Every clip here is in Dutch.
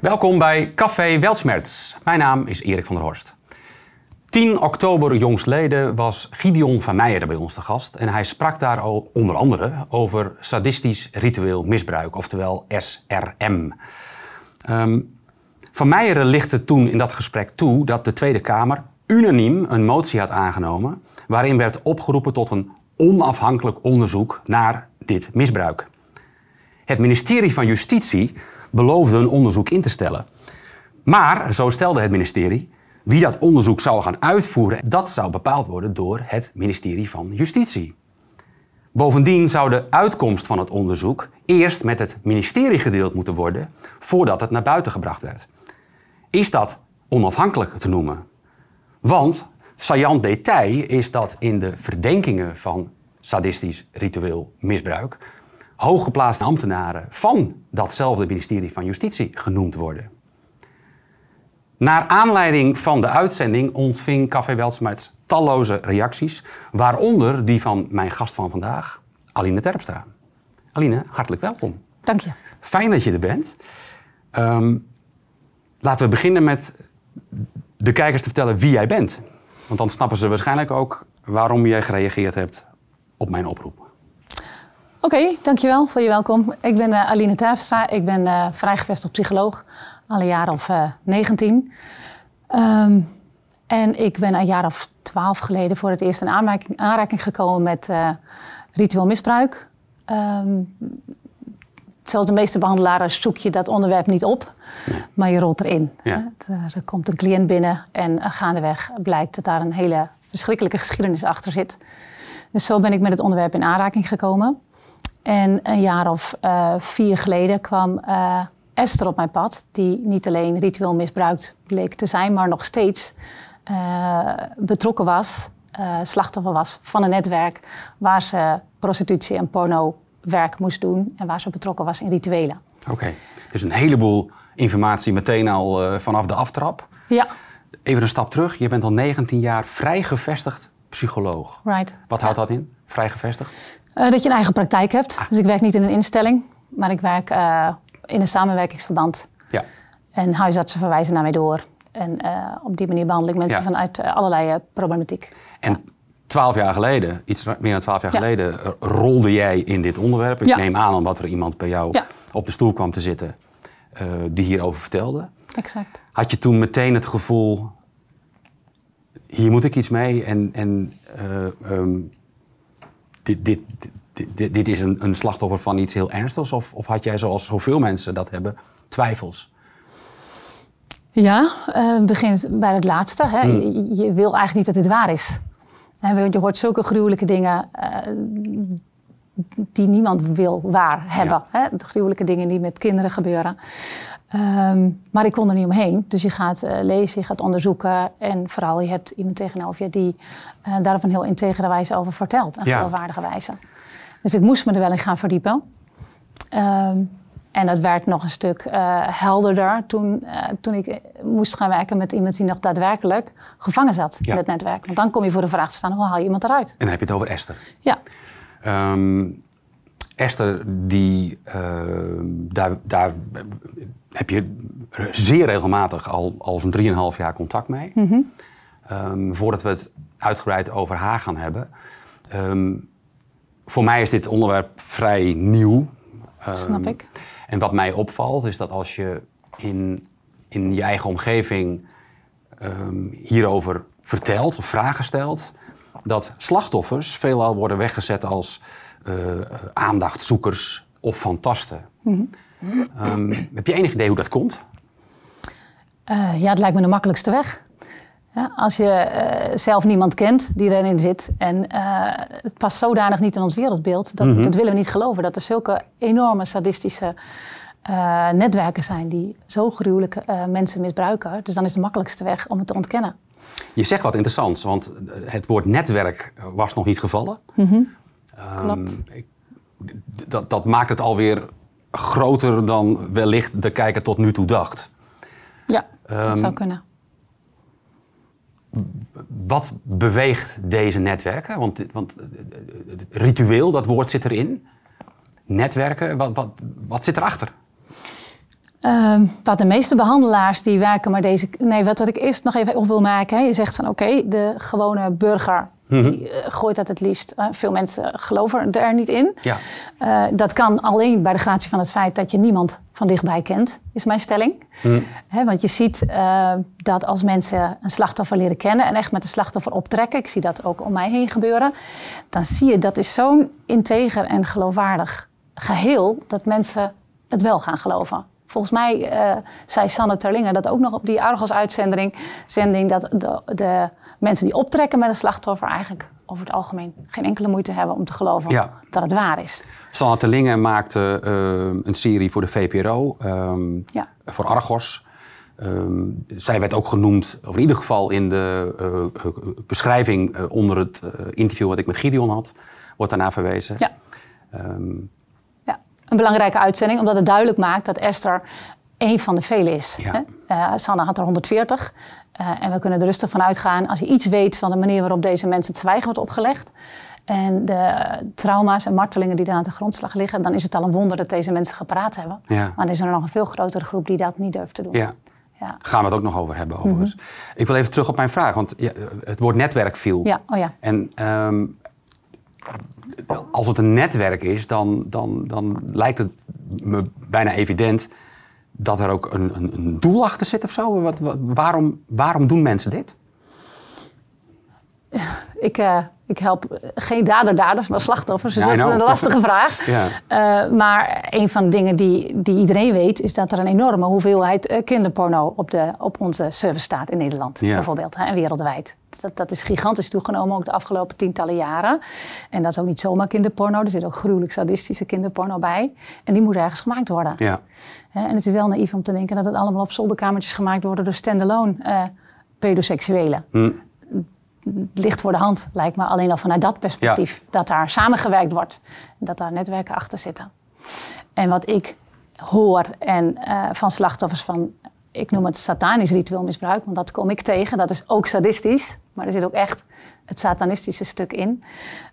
Welkom bij Café Weltsmerts. Mijn naam is Erik van der Horst. 10 oktober jongstleden was Gideon van Meijeren bij ons te gast. En hij sprak daar al onder andere over sadistisch ritueel misbruik, oftewel SRM. Ehm, van Meijeren lichtte toen in dat gesprek toe dat de Tweede Kamer unaniem een motie had aangenomen. waarin werd opgeroepen tot een onafhankelijk onderzoek naar dit misbruik. Het ministerie van Justitie beloofde een onderzoek in te stellen. Maar, zo stelde het ministerie, wie dat onderzoek zou gaan uitvoeren, dat zou bepaald worden door het ministerie van Justitie. Bovendien zou de uitkomst van het onderzoek eerst met het ministerie gedeeld moeten worden voordat het naar buiten gebracht werd. Is dat onafhankelijk te noemen? Want saillant detail is dat in de verdenkingen van sadistisch ritueel misbruik hooggeplaatste ambtenaren van datzelfde ministerie van Justitie genoemd worden. Naar aanleiding van de uitzending ontving Café Weltsmaerts talloze reacties, waaronder die van mijn gast van vandaag, Aline Terpstra. Aline, hartelijk welkom. Dank je. Fijn dat je er bent. Ehm, laten we beginnen met de kijkers te vertellen wie jij bent. Want dan snappen ze waarschijnlijk ook waarom jij gereageerd hebt op mijn oproep. Oké, dankjewel voor je welkom. Ik ben uh, Aline Tuifstra. Ik ben uh, vrijgevestigd psycholoog, al een jaar of uh, eh, 19. Ehm, en ik ben een jaar of 12 geleden voor het eerst in aanraking, aanraking gekomen met ritueel misbruik. Um, zoals de meeste behandelaren zoek je dat onderwerp niet op, maar je rolt erin. Ja. Er komt een cliënt binnen en gaandeweg blijkt dat daar een hele verschrikkelijke geschiedenis achter zit. Dus zo ben ik met het onderwerp in aanraking gekomen. En een jaar of eh, vier geleden kwam eh, Esther op mijn pad, die niet alleen ritueel misbruikt bleek te zijn, maar nog steeds eh, betrokken was, slachtoffer was van een netwerk waar ze prostitutie en porno werk moest doen en waar ze betrokken was in rituelen. Oké, dus een heleboel informatie meteen al vanaf de aftrap. Ja. Even een stap terug, je bent al 19 jaar vrij gevestigd psycholoog. Right. Wat houdt dat in? Vrij gevestigd? Eh, dat je een eigen praktijk hebt. Ah. Dus ik werk niet in een instelling, maar ik werk eh, in een samenwerkingsverband. Ja. En huisartsen verwijzen naar mij door. En eh, op die manier behandel ik mensen vanuit allerlei problematiek. En twaalf jaar geleden, iets meer dan twaalf jaar geleden, rolde jij in dit onderwerp. Ik neem aan omdat er iemand bij jou op de stoel kwam te zitten die hierover vertelde. Exact. Had je toen meteen het gevoel, hier moet ik iets mee en, en ehm, dit, dit, dit, dit is een, een, slachtoffer van iets heel ernstigs? Of, of had jij, zoals zoveel mensen dat hebben, twijfels? Ja, uh, begint bij het laatste. Hè. Hmm. Je, wil eigenlijk niet dat dit waar is. Je hoort zulke gruwelijke dingen eh, die niemand wil waar hebben. Hè? De gruwelijke dingen die met kinderen gebeuren. Ehm, maar ik kon er niet omheen. Dus je gaat eh, lezen, je gaat onderzoeken. En vooral, je hebt iemand tegenover je die uh, daar op een heel integere wijze over vertelt. En ja. geloofwaardige wijze. Dus ik moest me er wel in gaan verdiepen. Ehm, en dat werd nog een stuk eh, helderder toen, toen ik moest gaan werken met iemand die nog daadwerkelijk gevangen zat in het netwerk. Want dan kom je voor de vraag te staan, hoe haal je iemand eruit? En dan heb je het over Esther. Ja. Ehm, Esther, die daar, daar, heb je zeer regelmatig al, al zo'n 3,5 jaar contact mee. Mhm. Ehm, voordat we het uitgebreid over haar gaan hebben. Ehm, voor mij is dit onderwerp vrij nieuw. Ehm, Snap ik. En wat mij opvalt is dat als je in, in je eigen omgeving hierover vertelt of vragen stelt, dat slachtoffers veelal worden weggezet als eh, eh, aandachtzoekers of fantasten. Mhm. Ehm, heb je enig idee hoe dat komt? Eh, ja, het lijkt me de makkelijkste weg. Ja, als je eh, zelf niemand kent die erin zit en eh, het past zodanig niet in ons wereldbeeld, mhm. dat, willen we niet geloven. Dat er zulke enorme sadistische netwerken zijn die zo gruwelijke mensen misbruiken. Dus dan is de makkelijkste weg om het te ontkennen. Je zegt wat interessants, want het woord netwerk was nog niet gevallen. Mm Klopt. dat, dat maakt het alweer groter dan wellicht de kijker tot nu toe dacht. Ja, dat ehm, zou kunnen. Wat beweegt deze netwerken? Want, want eh, ritueel, dat woord zit erin. Netwerken, wat, wat, wat zit erachter? Um, wat de meeste behandelaars die werken, maar deze. Nee, wat, wat ik eerst nog even op wil maken. Hè, je zegt van oké, de gewone burger Mhm. Die eh, gooit dat het liefst. Eh, veel mensen geloven er niet in. Ja. Eh, dat kan alleen bij de gratie van het feit dat je niemand van dichtbij kent, is mijn stelling. Mhm. want je ziet dat als mensen een slachtoffer leren kennen en echt met de slachtoffer optrekken, ik zie dat ook om mij heen gebeuren, dan zie je dat is zo'n integer en geloofwaardig geheel dat mensen het wel gaan geloven. Volgens mij zei Sanne Terlinger dat ook nog op die Argos-uitzending, dat de mensen die optrekken met een slachtoffer eigenlijk over het algemeen geen enkele moeite hebben om te geloven dat het waar is. Sanne Tellingen maakte eh, een serie voor de VPRO, ehm, voor Argos. Ehm, zij werd ook genoemd, of in ieder geval in de eh, eh, beschrijving onder het interview wat ik met Gideon had, wordt daarna verwezen. Ja. Ehm, ja. Een belangrijke uitzending, omdat het duidelijk maakt dat Esther een van de vele is. Ja. Sanne had er 140. Eh, en we kunnen er rustig van uitgaan als je iets weet van de manier waarop deze mensen het zwijgen wordt opgelegd. En de trauma's en martelingen die daar aan de grondslag liggen, dan is het al een wonder dat deze mensen gepraat hebben. Ja. Maar er is er nog een veel grotere groep die dat niet durft te doen. Ja. Ja. Gaan we het ook nog over hebben, mhm. overigens. Ik wil even terug op mijn vraag, want het woord netwerk viel. Ja, oh ja. En ehm, als het een netwerk is, dan, dan, dan lijkt het me bijna evident dat er ook een, een, een doel achter zit of zo? Wat, waarom, waarom doen mensen dit? Ik, eh, ik help geen dader-daders, maar slachtoffers. Dus dat is een lastige vraag. Eh, maar een van de dingen die, die iedereen weet, is dat er een enorme hoeveelheid eh, kinderporno op, de, op onze service staat in Nederland, bijvoorbeeld, hè, en wereldwijd. Dat, dat is gigantisch toegenomen, ook de afgelopen tientallen jaren. En dat is ook niet zomaar kinderporno. Er zit ook gruwelijk sadistische kinderporno bij. En die moet ergens gemaakt worden. Ja. en het is wel naïef om te denken dat het allemaal op zolderkamertjes gemaakt wordt door stand-alone eh, pedoseksuelen. Hm ligt voor de hand, lijkt me. Alleen al vanuit dat perspectief. Dat daar samengewerkt wordt. Dat daar netwerken achter zitten. En wat ik hoor en, eh, van slachtoffers van, ik noem het satanisch ritueel misbruik, want dat kom ik tegen. Dat is ook sadistisch, maar er zit ook echt het satanistische stuk in.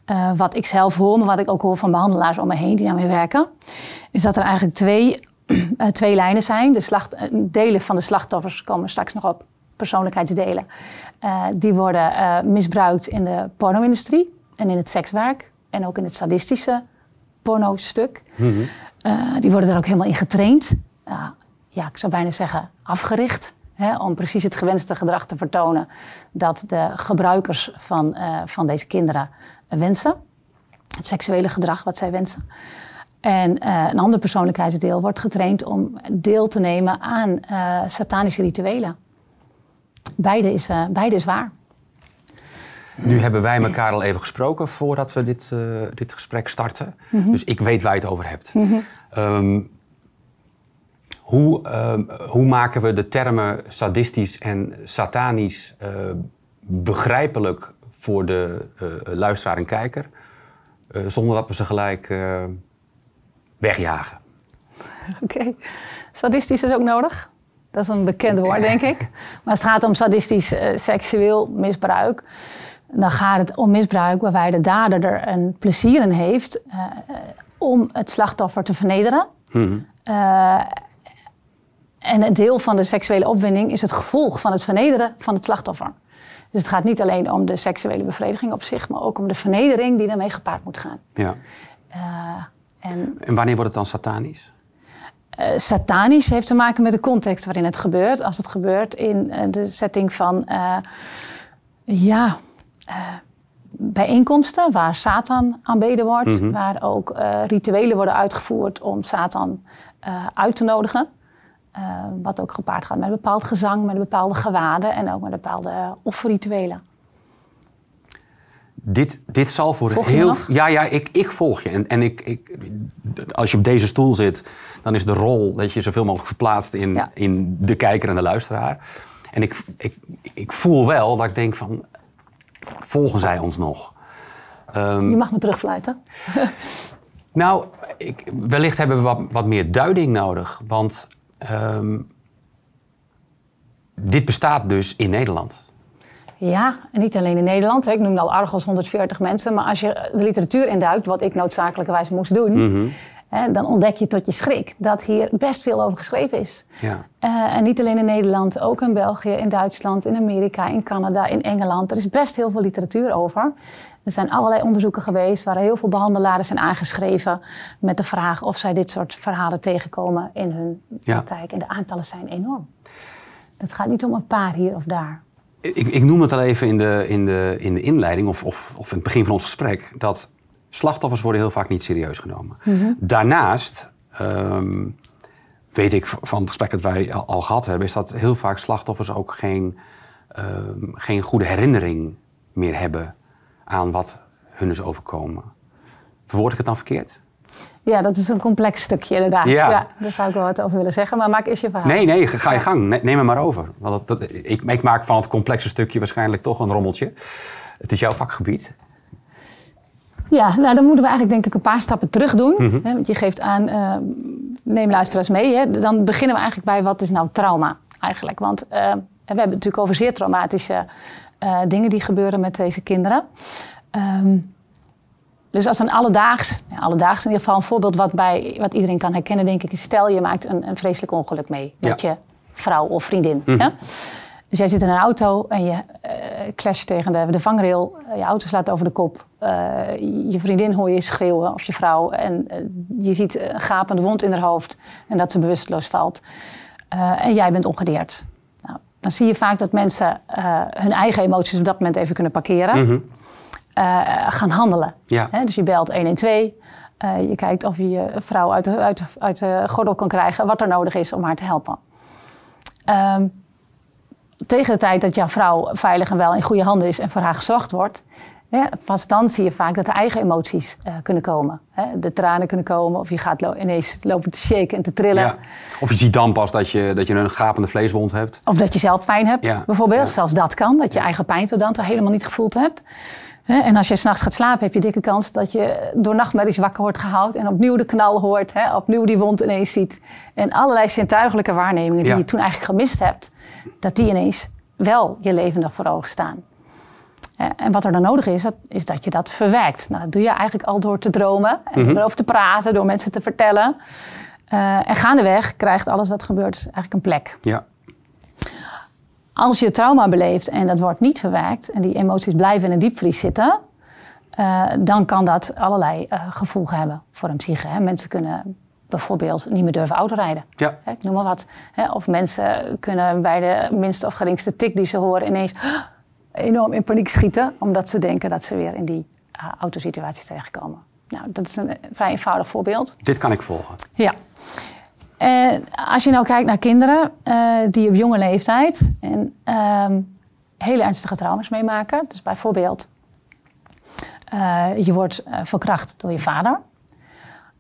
Eh, wat ik zelf hoor, maar wat ik ook hoor van behandelaars om me heen die daarmee werken, is dat er eigenlijk twee, eh, twee lijnen zijn. De slacht, delen van de slachtoffers komen straks nog op persoonlijkheidsdelen. Eh, die worden eh, misbruikt in de porno-industrie en in het sekswerk en ook in het sadistische pornostuk. Mhm. Eh, die worden er ook helemaal in getraind. ja, ik zou bijna zeggen afgericht. Hè, om precies het gewenste gedrag te vertonen dat de gebruikers van, van deze kinderen wensen. Het seksuele gedrag wat zij wensen. En een ander persoonlijkheidsdeel wordt getraind om deel te nemen aan satanische rituelen. Beide is, eh, beide is waar. Nu hebben wij elkaar al even gesproken voordat we dit, eh, dit gesprek starten. Mhm. Dus ik weet waar je het over hebt. Mhm. Ehm, hoe, ehm, hoe maken we de termen sadistisch en satanisch eh, begrijpelijk voor de luisteraar en kijker, zonder dat we ze gelijk wegjagen? Oké, sadistisch is ook nodig. Dat is een bekend woord, denk ik. Maar als het gaat om sadistisch eh, seksueel misbruik, dan gaat het om misbruik waarbij de dader er een plezier in heeft eh, om het slachtoffer te vernederen. Mhm. Eh, en een deel van de seksuele opwinding is het gevolg van het vernederen van het slachtoffer. Dus het gaat niet alleen om de seksuele bevrediging op zich, maar ook om de vernedering die daarmee gepaard moet gaan. Ja. en wanneer wordt het dan satanisch? Eh, satanisch heeft te maken met de context waarin het gebeurt. Als het gebeurt in eh, de setting van eh, ja, bijeenkomsten waar Satan aanbeden wordt, mhm. waar ook rituelen worden uitgevoerd om Satan uit te nodigen. wat ook gepaard gaat met een bepaald gezang, met een bepaalde gewaden en ook met bepaalde offerrituelen dit, dit zal voor volg heel. Ja, ja, ik, ik volg je. En, en ik, ik, als je op deze stoel zit, dan is de rol dat je zoveel mogelijk verplaatst in, in de kijker en de luisteraar. En ik, ik, ik voel wel dat ik denk van, volgen zij ons nog? Ehm, je mag me terugfluiten. nou, ik, wellicht hebben we wat, wat meer duiding nodig. Want ehm, dit bestaat dus in Nederland. Ja, en niet alleen in Nederland. Ik noemde al Argos 140 mensen. Maar als je de literatuur induikt, wat ik noodzakelijkerwijs moest doen... Mhm. dan ontdek je tot je schrik dat hier best veel over geschreven is. Ja. Eh, en niet alleen in Nederland, ook in België, in Duitsland, in Amerika, in Canada, in Engeland. Er is best heel veel literatuur over. Er zijn allerlei onderzoeken geweest waar heel veel behandelaren zijn aangeschreven met de vraag of zij dit soort verhalen tegenkomen in hun praktijk. En de aantallen zijn enorm. Het gaat niet om een paar hier of daar ik, ik noem het al even in de, in de, in de inleiding of, of, of in het begin van ons gesprek, dat slachtoffers worden heel vaak niet serieus genomen. Mhm. Daarnaast, ehm, weet ik van het gesprek dat wij al, gehad hebben, is dat heel vaak slachtoffers ook geen, ehm, geen goede herinnering meer hebben aan wat hun is overkomen. Verwoord ik het dan verkeerd? Ja, dat is een complex stukje inderdaad. Ja. daar zou ik wel wat over willen zeggen. Maar maak eens je verhaal. Nee, nee, ga je gang. neem hem maar over. Want dat, ik, maak van het complexe stukje waarschijnlijk toch een rommeltje. Het is jouw vakgebied. Ja, nou dan moeten we eigenlijk denk ik een paar stappen terug doen. Mhm. Want je geeft aan, uh, neem luisteraars mee. Hè. Dan beginnen we eigenlijk bij wat is nou trauma eigenlijk. Want eh, we hebben het natuurlijk over zeer traumatische eh, dingen die gebeuren met deze kinderen. Ehm, dus als een alledaags, nou, alledaags in ieder geval een voorbeeld wat, bij, wat iedereen kan herkennen, denk ik, is stel je maakt een, een vreselijk ongeluk mee met je vrouw of vriendin. Mhm. Dus jij zit in een auto en je uh, clasht tegen de, de vangrail, eh, je auto slaat over de kop, eh, je vriendin hoor je schreeuwen of je vrouw en je ziet een gapende wond in haar hoofd en dat ze bewusteloos valt. en jij bent ongedeerd. Nou, dan zie je vaak dat mensen hun eigen emoties op dat moment even kunnen parkeren. Mhm. Eh, gaan handelen. Ja. Dus je belt 112. Uh, eh, je kijkt of je een vrouw uit de, uit, uit gordel kan krijgen, wat er nodig is om haar te helpen. Ehm, tegen de tijd dat jouw vrouw veilig en wel in goede handen is en voor haar gezorgd wordt, ja, pas dan zie je vaak dat de eigen emoties eh, kunnen komen. Hè? De tranen kunnen komen of je gaat ineens lopen te shaken en te trillen. Ja. Of je ziet dan pas dat je, dat je een gapende vleeswond hebt. Of dat je zelf pijn hebt, bijvoorbeeld. Zelfs dat kan, dat je eigen pijn tot dan toe helemaal niet gevoeld hebt. Hè? En als je s'nachts gaat slapen, heb je dikke kans dat je door nachtmerries wakker wordt gehouden. En opnieuw de knal hoort, hè? opnieuw die wond ineens ziet. En allerlei zintuigelijke waarnemingen die je toen eigenlijk gemist hebt, dat die ineens wel je leven nog voor ogen staan. Eh, en wat er dan nodig is, dat, is dat je dat verwerkt. Nou, dat doe je eigenlijk al door te dromen, en mm erover te praten, door mensen te vertellen. Uh, en gaandeweg krijgt alles wat gebeurt dus eigenlijk een plek. Ja. Als je trauma beleeft en dat wordt niet verwerkt en die emoties blijven in een diepvries zitten, eh, dan kan dat allerlei uh, gevolgen hebben voor een psyche. Hè? Mensen kunnen bijvoorbeeld niet meer durven autorijden. Ja. ik noem maar wat. Hè? Of mensen kunnen bij de minste of geringste tik die ze horen ineens enorm in paniek schieten, omdat ze denken dat ze weer in die uh, eh, autosituatie terechtkomen. Nou, dat is een vrij eenvoudig voorbeeld. Dit kan ik volgen. Ja. Eh, als je nou kijkt naar kinderen eh, die op jonge leeftijd en, ehm, hele ernstige trauma's meemaken. Dus bijvoorbeeld, je wordt verkracht door je vader.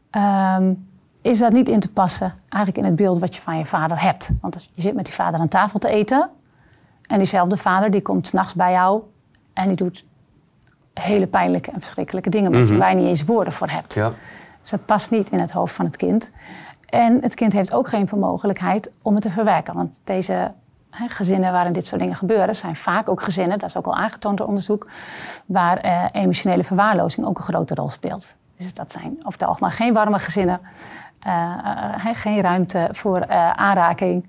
Ehm, is dat niet in te passen eigenlijk in het beeld wat je van je vader hebt? Want je zit met die vader aan tafel te eten en diezelfde vader die komt s'nachts bij jou en die doet hele pijnlijke en verschrikkelijke dingen, mhm. waar je niet eens woorden voor hebt. Ja. Dus dat past niet in het hoofd van het kind. En het kind heeft ook geen mogelijkheid om het te verwerken. Want deze hè, gezinnen waarin dit soort dingen gebeuren, zijn vaak ook gezinnen, dat is ook al aangetoond door onderzoek, waar eh, emotionele verwaarlozing ook een grote rol speelt. Dus dat zijn over het geen warme gezinnen eh, eh, geen ruimte voor eh, aanraking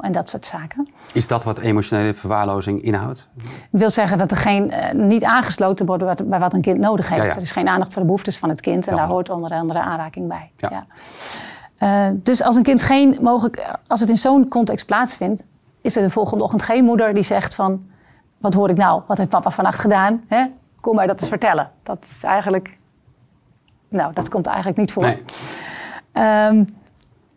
en dat soort zaken. Is dat wat emotionele verwaarlozing inhoudt? Ik wil zeggen dat er geen, niet aangesloten wordt bij wat een kind nodig heeft. Er is geen aandacht voor de behoeftes van het kind en daar hoort onder andere aanraking bij. dus als een kind geen mogelijk, als het in zo'n context plaatsvindt, is er de volgende ochtend geen moeder die zegt van, wat hoor ik nou? Wat heeft papa vannacht gedaan? Kom maar dat eens vertellen. Dat is eigenlijk, nou, dat komt eigenlijk niet voor. Ehm,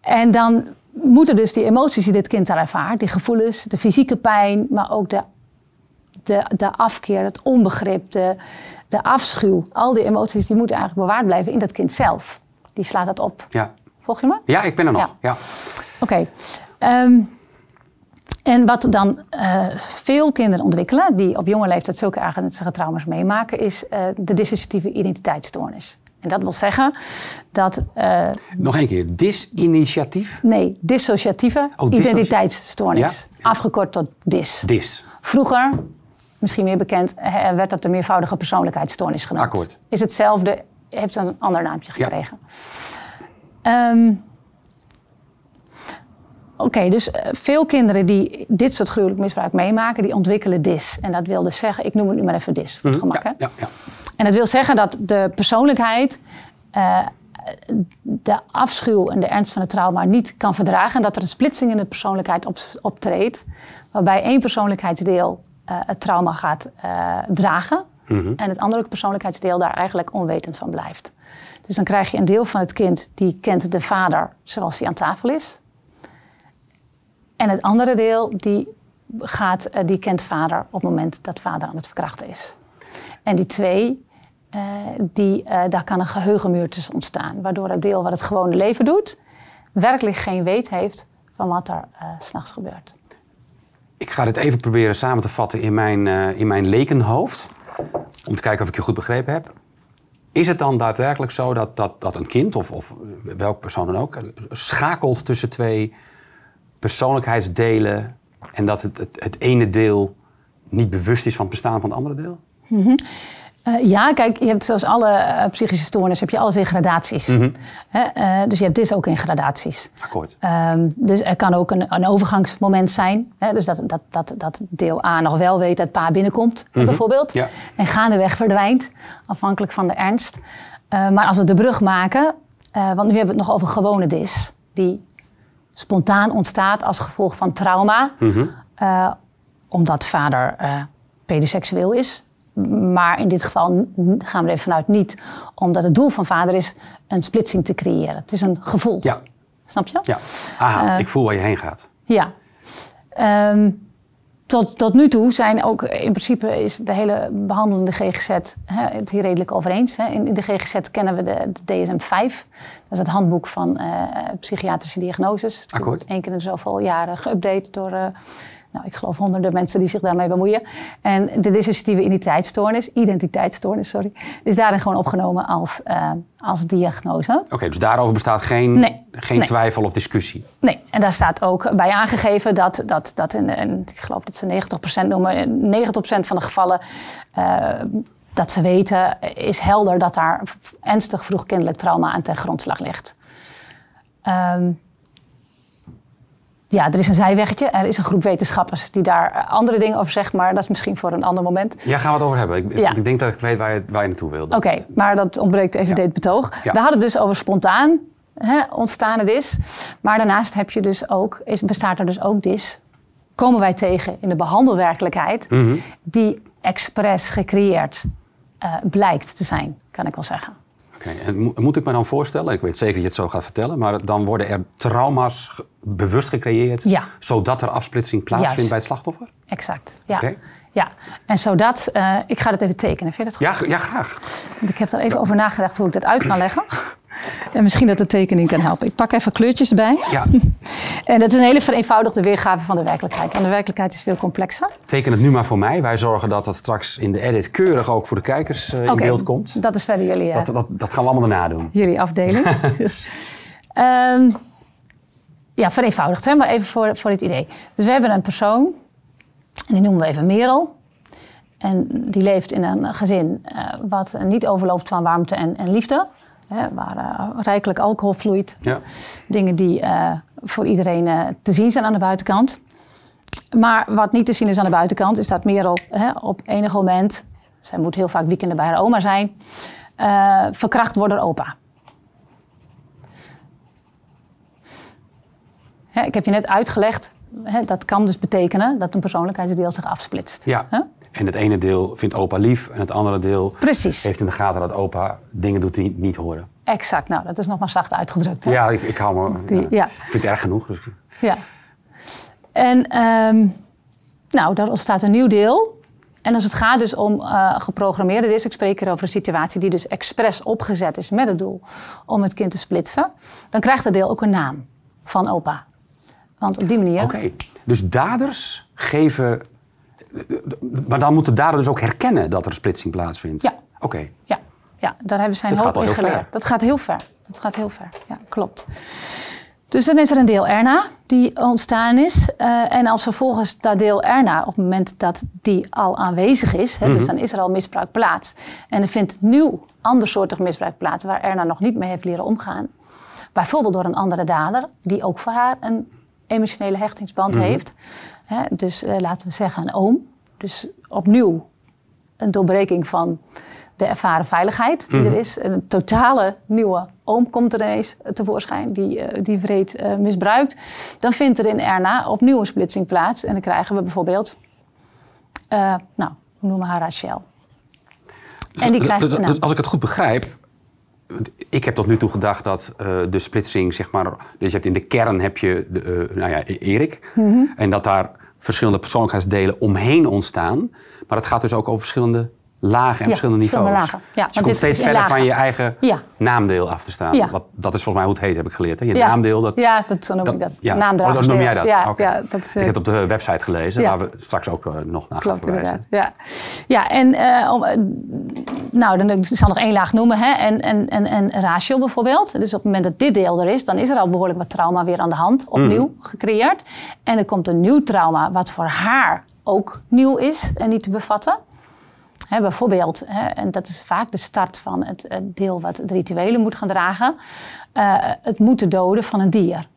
en dan moeten dus die emoties die dit kind daar ervaart, die gevoelens, de fysieke pijn, maar ook de, de, de afkeer, het onbegrip, de, de afschuw, al die emoties, die moeten eigenlijk bewaard blijven in dat kind zelf. Die slaat dat op. Ja. Volg je me? Ja, ik ben er nog. Ja. Oké. Ehm, en wat dan eh, veel kinderen ontwikkelen, die op jonge leeftijd zulke ernstige trauma's meemaken, is eh, de dissociatieve identiteitsstoornis. En dat wil zeggen dat. Eh, Nog een keer, disinitiatief? Nee, dissociatieve oh, identiteitsstoornis. Afgekort tot DIS. DIS. Vroeger, misschien meer bekend, eh, werd dat de meervoudige persoonlijkheidsstoornis genoemd. Akkoord. Is hetzelfde, heeft een ander naamje gekregen. Ja. Ehm, oké, dus eh, veel kinderen die dit soort gruwelijk misbruik meemaken, die ontwikkelen DIS. En dat wil dus zeggen, ik noem het nu maar even DIS, voor het mhm. gemak. Ja, hè? Ja, en dat wil zeggen dat de persoonlijkheid eh, de afschuw en de ernst van het trauma niet kan verdragen. En dat er een splitsing in de persoonlijkheid optreedt, waarbij één persoonlijkheidsdeel eh, het trauma gaat eh, dragen. Mhm. En het andere persoonlijkheidsdeel daar eigenlijk onwetend van blijft. Dus dan krijg je een deel van het kind die kent de vader zoals hij aan tafel is. En het andere deel die, gaat, die kent vader op het moment dat vader aan het verkrachten is. En die twee eh, die, eh, daar kan een geheugenmuur tussen ontstaan. Waardoor het deel wat het gewone leven doet, werkelijk geen weet heeft van wat er s eh, s'nachts gebeurt. Ik ga dit even proberen samen te vatten in mijn, in mijn lekenhoofd. Om te kijken of ik je goed begrepen heb. Is het dan daadwerkelijk zo dat, dat, dat een kind, of, of welk persoon dan ook, schakelt tussen twee persoonlijkheidsdelen en dat het, het, ene deel niet bewust is van het bestaan van het andere deel? Mhm. Eh, ja, kijk, je hebt zoals alle eh, psychische stoornis heb je alles in gradaties. Mhm. Eh, dus je hebt dit ook in gradaties. Akkoord. Ehm, dus er kan ook een, een overgangsmoment zijn. dus dat, dat, dat, dat deel A nog wel weet dat pa binnenkomt, mhm. bijvoorbeeld. Ja. En gaandeweg verdwijnt, afhankelijk van de ernst. maar als we de brug maken, want nu hebben we het nog over gewone dis, die spontaan ontstaat als gevolg van trauma, mhm. omdat vader pedoseksueel is maar in dit geval gaan we er even vanuit niet. Omdat het doel van vader is een splitsing te creëren. Het is een gevoel. Ja. Snap je? Ja. Aha, eh, ik voel waar je heen gaat. Ja. Ehm, tot, tot nu toe zijn ook in principe is de hele behandelende GGZ hè, het hier redelijk over eens. Hè. In, de GGZ kennen we de, de DSM-5. Dat is het handboek van eh, psychiatrische diagnoses. Akkoord. Eén keer in zoveel jaren geüpdate door... Eh, nou, ik geloof honderden mensen die zich daarmee bemoeien. En de dus dissociatieve identiteitsstoornis, identiteitsstoornis, sorry, is daarin gewoon opgenomen als, eh, als diagnose. Oké, dus daarover bestaat geen, geen twijfel of discussie? Nee, en daar staat ook bij aangegeven dat, dat, dat in, ik geloof dat ze 90% noemen, 90% van de gevallen... Eh, dat ze weten, is helder dat daar ernstig vroeg kindelijk trauma aan ten grondslag ligt. Um, ja, er is een zijweggetje. Er is een groep wetenschappers die daar eh, andere dingen over zegt, maar dat is misschien voor een ander moment. Ja, gaan we het over hebben. Ik, ik denk dat ik weet waar je, waar je naartoe wilde. Oké, maar dat ontbreekt even ja. dit betoog. We hadden dus over spontaan hè, ontstaan het is. Maar daarnaast heb je dus ook, is, bestaat er dus ook dis. Komen wij tegen in de behandelwerkelijkheid mhm. die expres gecreëerd eh, blijkt te zijn, kan ik wel zeggen. Oké, en moet ik me dan voorstellen, ik weet zeker dat je het zo gaat vertellen, maar dan worden er trauma's bewust gecreëerd, zodat er afsplitsing plaatsvindt bij het slachtoffer? Exact, ja. Ja, en zodat, eh, ik ga dat even tekenen, vind je dat goed? Ja, ja graag. Want ik heb er even over nagedacht hoe ik dat uit kan leggen. Ja, misschien dat de tekening kan helpen. Ik pak even kleurtjes erbij. Ja. en dat is een hele vereenvoudigde weergave van de werkelijkheid. Want de werkelijkheid is veel complexer. Teken het nu maar voor mij. Wij zorgen dat dat straks in de edit keurig ook voor de kijkers eh, in beeld komt. Dat is verder jullie. Ja. Eh, dat, dat, dat, gaan we allemaal daarna doen. Jullie afdeling. Ehm, ja, vereenvoudigd, hè? maar even voor, voor dit idee. Dus we hebben een persoon, en die noemen we even Merel. En die leeft in een gezin eh, wat niet overloopt van warmte en, en liefde hè, waar eh, rijkelijk alcohol vloeit. Ja. Dingen die eh, voor iedereen eh, te zien zijn aan de buitenkant. Maar wat niet te zien is aan de buitenkant, is dat Merel hè, op enig moment, zij moet heel vaak weekenden bij haar oma zijn, verkracht wordt door opa. Hè, ik heb je net uitgelegd, hè, dat kan dus betekenen dat een persoonlijkheidsdeel zich afsplitst. Ja. En het ene deel vindt opa lief en het andere deel Precies. heeft in de gaten dat opa dingen doet die niet horen. Exact, nou dat is nog maar zacht uitgedrukt. Hè? Ja, ik, ik hou me. Die, ja. Ik vind het erg genoeg. Dus... Ja. En um, nou, daar ontstaat een nieuw deel. En als het gaat dus om eh, geprogrammeerde dus ik spreek hier over een situatie die dus expres opgezet is met het doel om het kind te splitsen, dan krijgt dat deel ook een naam van opa. Want op die manier. Oké, dus daders geven maar dan moeten daden dus ook herkennen dat er splitsing plaatsvindt? Ja. Oké. Ja. ja, daar hebben ze een dat hoop in geleerd. Dat gaat heel ver. Dat gaat heel ver, ja, klopt. Dus dan is er een deel RNA die ontstaan is. Eh, en als vervolgens dat deel Erna op het moment dat die al aanwezig is, hè, dus mhm. dan is er al misbruik plaats. En er vindt nieuw andersoortig misbruik plaats waar Erna nog niet mee heeft leren omgaan. Bijvoorbeeld door een andere dader, die ook voor haar een emotionele hechtingsband mhm. heeft. Hè? Dus eh, laten we zeggen een oom. Dus opnieuw een doorbreking van de ervaren veiligheid die mhm. er is. Een totale nieuwe oom komt er ineens tevoorschijn die, uh, die vreed eh, misbruikt. Dan vindt er in Erna opnieuw een splitsing plaats. En dan krijgen we bijvoorbeeld, uh, nou, we noemen haar Rachel. Dus en die krijgt, als ik het goed begrijp, ik heb tot nu toe gedacht dat de splitsing, zeg maar. Dus je hebt in de kern heb je de, nou ja, e- Erik. Mhm. En dat daar verschillende persoonlijkheidsdelen omheen ontstaan. Maar het gaat dus ook over verschillende lagen en verschillende niveaus. Lagen. Ja, dus je komt steeds verder van je eigen naamdeel af te staan. Wat, dat is volgens mij hoe het heet, heb ik geleerd. Hè? Je naamdeel. Dat, ja, dat zo noem ik dat. Ja. Oh, dat noem jij dat? Ja, dat is, ik heb eh, het op de website gelezen, waar we straks ook eh, nog naar gaan verwijzen. Ja, ja en eh, nou, dan, ik zal nog één laag noemen. Hè? En, en, en, en ratio bijvoorbeeld. Dus op het moment dat dit deel er is, dan is er al behoorlijk wat trauma weer aan de hand. Mhm. Opnieuw gecreëerd. En er komt een nieuw trauma wat voor haar ook nieuw is en niet te bevatten bijvoorbeeld, en dat is vaak de start van het, deel wat de rituelen moet gaan dragen, eh, het moeten doden van een dier.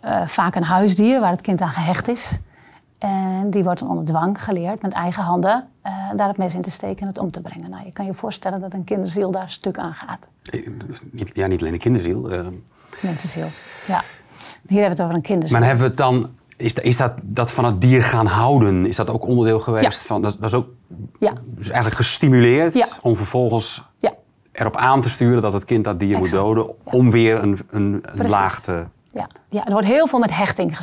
Eh, vaak een huisdier waar het kind aan gehecht is. En die wordt dan onder dwang geleerd met eigen handen uh, daar het mes in te steken en het om te brengen. Nou, je kan je voorstellen dat een kinderziel daar stuk aan gaat. Ja, niet alleen een kinderziel. Mensenziel, ja. Hier hebben we het over een kinderziel. Maar hebben we het dan is, is dat, dat van het dier gaan houden, is dat ook onderdeel geweest van... Dat, is ook ja. dus eigenlijk gestimuleerd om vervolgens erop aan te sturen dat het kind dat dier moet doden... om weer een, een, een laag te... Ja. ja, er wordt heel veel met hechting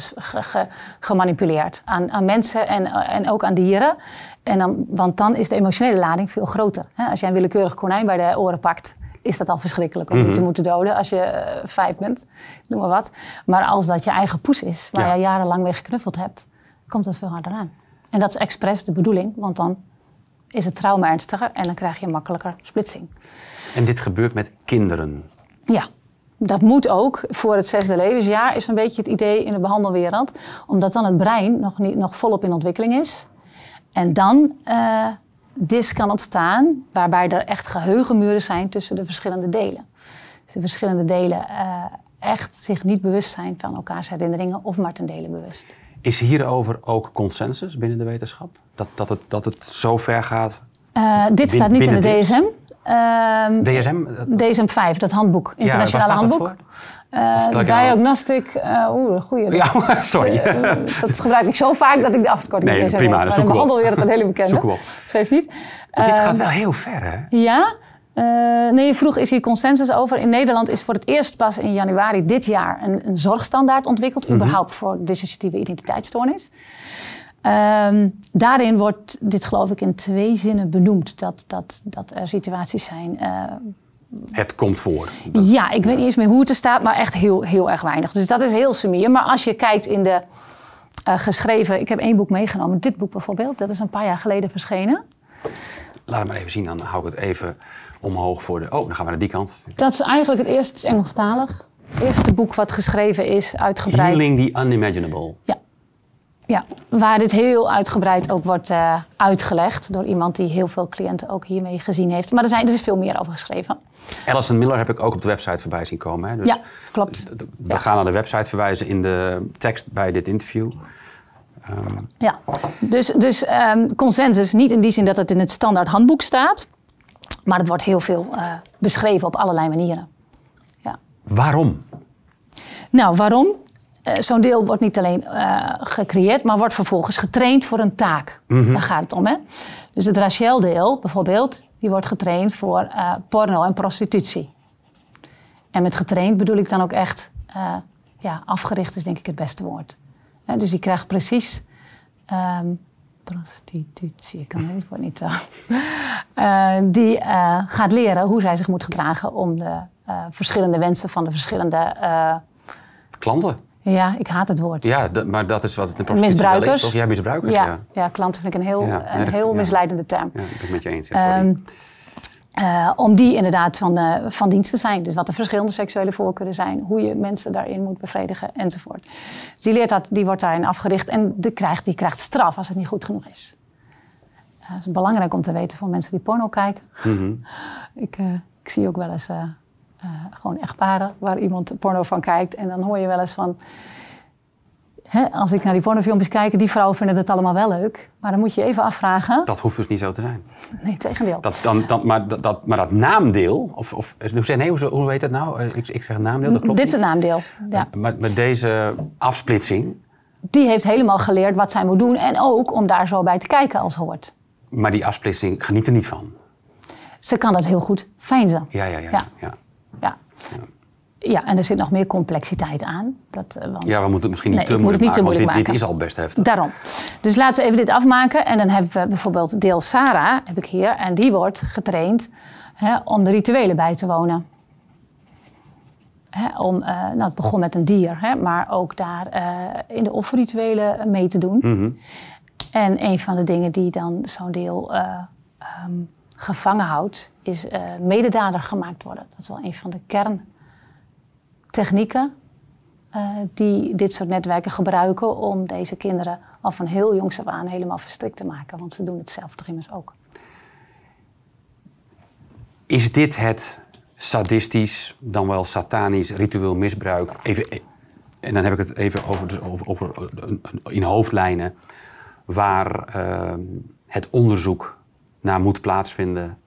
gemanipuleerd aan, aan mensen en, en ook aan dieren. En dan, want dan is de emotionele lading veel groter. Als jij een willekeurig konijn bij de oren pakt, is dat al verschrikkelijk om mm je te moeten doden als je eh, vijf bent, noem maar wat. Maar als dat je eigen poes is, waar ja. je jarenlang mee geknuffeld hebt, komt dat veel harder aan. En dat is expres de bedoeling, want dan is het trauma ernstiger en dan krijg je makkelijker splitsing. En dit gebeurt met kinderen? Ja. Dat moet ook voor het zesde levensjaar, is een beetje het idee in de behandelwereld. Omdat dan het brein nog, niet, nog volop in ontwikkeling is. En dan eh, dis kan ontstaan, waarbij er echt geheugenmuren zijn tussen de verschillende delen. Dus de verschillende delen eh, echt zich niet bewust zijn van elkaars herinneringen of maar ten dele bewust. Is hierover ook consensus binnen de wetenschap? Dat, dat, het, dat het zo ver gaat eh, dit staat niet in de DSM. DSM? Ehm, DSM 5, dat handboek, internationale handboek. Uh, diagnostic, uh, oeh, goeie. Ja, sorry. Eh, dat gebruik ik zo vaak dat ik de afkorting niet meer prima, weet. Maar in de een hele bekende. Zoek op. Geeft niet. dit gaat ehm, wel heel ver, hè? Ja. Eh, nee, je vroeg, is hier consensus over? In Nederland is voor het eerst pas in januari dit jaar een, zorgstandaard ontwikkeld. Mhm. Überhaupt voor dissociatieve identiteitsstoornis. Ehm, daarin wordt dit geloof ik in twee zinnen benoemd, dat, dat, dat er situaties zijn... Eh, het komt voor. ja, ik weet niet eens meer hoe het er staat, maar echt heel, heel erg weinig. Dus dat is heel sumier. Maar als je kijkt in de eh, geschreven... Ik heb één boek meegenomen, dit boek bijvoorbeeld. Dat is een paar jaar geleden verschenen. Laat het maar even zien, dan hou ik het even omhoog voor de... Oh, dan gaan we naar die kant. Dat is eigenlijk het eerste, is Engelstalig. Het eerste boek wat geschreven is, uitgebreid. Healing the Unimaginable. Ja. Ja, waar dit heel uitgebreid ook wordt eh, uitgelegd door iemand die heel veel cliënten ook hiermee gezien heeft. Maar er, zijn, er is veel meer over geschreven. Alison Miller heb ik ook op de website voorbij zien komen. Hè? Dus ja, klopt. We gaan naar de website verwijzen in de tekst bij dit interview. Ehm, ja, dus, dus ehm, consensus niet in die zin dat het in het standaard handboek staat, maar het wordt heel veel eh, beschreven op allerlei manieren. Ja. Waarom? Nou, waarom? Eh, zo'n deel wordt niet alleen eh, gecreëerd, maar wordt vervolgens getraind voor een taak. Mhm. Daar gaat het om. Hè? Dus het raciaal deel bijvoorbeeld, die wordt getraind voor eh, porno en prostitutie. En met getraind bedoel ik dan ook echt, ja, afgericht is denk ik het beste woord. dus die krijgt precies ehm, prostitutie, ik kan het woord niet die gaat leren hoe zij zich moet gedragen om de verschillende wensen van de verschillende klanten ja, ik haat het woord. Ja, maar dat is wat het in prostitutie misbruikers. Is, toch? Ja, misbruikers. Ja, ja. ja klanten vind ik een heel, een heel misleidende term. Ja, ik met je eens. Ehm, eh, om die inderdaad van, eh, van dienst te zijn. Dus wat de verschillende seksuele voorkeuren zijn, hoe je mensen daarin moet bevredigen enzovoort. Dus die leert dat, die wordt daarin afgericht en die krijgt, die krijgt straf als het niet goed genoeg is. dat eh, is belangrijk om te weten voor mensen die porno kijken. Mhm. ik, ik zie ook wel eens eh, gewoon echtparen waar iemand porno van kijkt. En dan hoor je wel eens van... als ik naar die pornofilmpjes kijk, die vrouwen vinden het allemaal wel leuk. Maar dan moet je even afvragen. Dat hoeft dus niet zo te zijn. Nee, tegendeel. Dat, dan, dan, maar, dat, maar dat naamdeel, of, of nee, hoe, hoe heet dat nou? Eh, ik, ik zeg naamdeel, dat klopt Dit is het naamdeel, eh, ja. Maar met deze afsplitsing... Die heeft helemaal geleerd wat zij moet doen en ook om daar zo bij te kijken als hoort. Maar die afsplitsing geniet er niet van? Ze kan dat heel goed fijn zijn. ja. ja. ja. ja ja. Ja, en er zit nog meer complexiteit aan. Dat, eh, want... Ja, we moeten het misschien niet te moeilijk maken, dit, is al best heftig. Daarom. Dus laten we even dit afmaken. En dan hebben we bijvoorbeeld deel Sarah, heb ik hier. En die wordt getraind hè, om de rituelen bij te wonen. Hè, om, eh, nou, het begon met een dier, hè, maar ook daar eh, in de offerrituelen mee te doen. Mhm. En een van de dingen die dan zo'n deel... Ehm, gevangen houdt, is uh, mededader gemaakt worden. Dat is wel een van de kerntechnieken eh, die dit soort netwerken gebruiken om deze kinderen al van heel jongs af aan helemaal verstrikt te maken. Want ze doen het zelf toch immers ook. Is dit het sadistisch, dan wel satanisch ritueel misbruik? Even, en dan heb ik het even over, dus over, over eh, in hoofdlijnen waar het onderzoek naar moet plaatsvinden,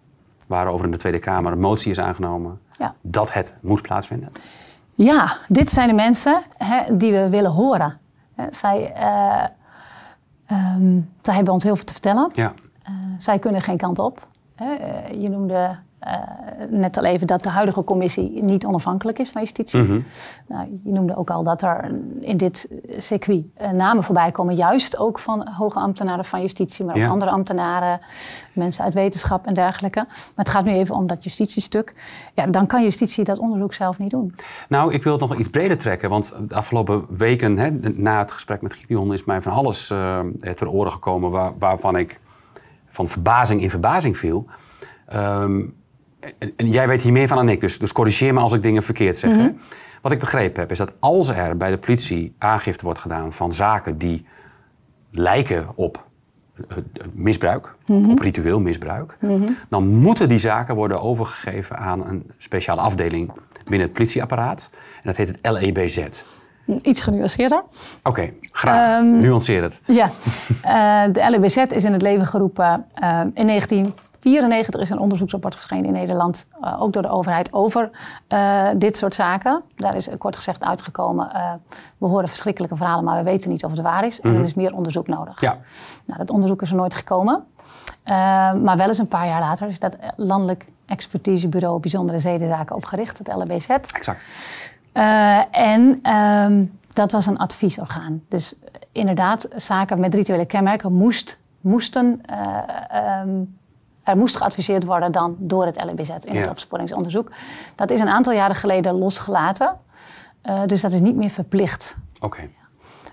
waarover in de Tweede Kamer een motie is aangenomen, ja. dat het moet plaatsvinden? Ja, dit zijn de mensen hè, die we willen horen. Zij, uh, zij hebben ons heel veel te vertellen. Ja. Eh, zij kunnen geen kant op. Eh, je noemde eh, net al even dat de huidige commissie niet onafhankelijk is van justitie. Mhm. nou, je noemde ook al dat er in dit circuit eh, namen voorbij komen, juist ook van hoge ambtenaren van justitie, maar ook andere ambtenaren, mensen uit wetenschap en dergelijke. Maar het gaat nu even om dat justitiestuk. Ja, dan kan justitie dat onderzoek zelf niet doen. Nou, ik wil het nog iets breder trekken, want de afgelopen weken hè, na het gesprek met Gideon is mij van alles uh, ter oren gekomen waarvan ik van verbazing in verbazing viel. Ehm, en, jij weet hier meer van dan ik, dus, dus corrigeer me als ik dingen verkeerd zeg. Mhm. Wat ik begrepen heb, is dat als er bij de politie aangifte wordt gedaan van zaken die lijken op eh, eh, misbruik, mhm. op ritueel misbruik, mhm. dan moeten die zaken worden overgegeven aan een speciale afdeling binnen het politieapparaat. En dat heet het LEBZ. Iets genuanceerder. Oké, graag. Ehm, Nuanceer het. Ja, eh, de LEBZ is in het leven geroepen in 19 94 is een onderzoeksrapport verschenen in Nederland, eh, ook door de overheid, over eh, dit soort zaken. Daar is eh, kort gezegd uitgekomen, we horen verschrikkelijke verhalen, maar we weten niet of het waar is. En mhm. er is meer onderzoek nodig. Ja. Nou, dat onderzoek is er nooit gekomen. maar wel eens een paar jaar later is dat Landelijk Expertisebureau Bijzondere Zedenzaken opgericht, het LBZ. Exact. en ehm, dat was een adviesorgaan. Dus inderdaad, zaken met rituele kenmerken moest, moesten... Ehm, er moest geadviseerd worden dan door het LBZ in het opsporingsonderzoek. Dat is een aantal jaren geleden losgelaten. Eh, dus dat is niet meer verplicht. Oké.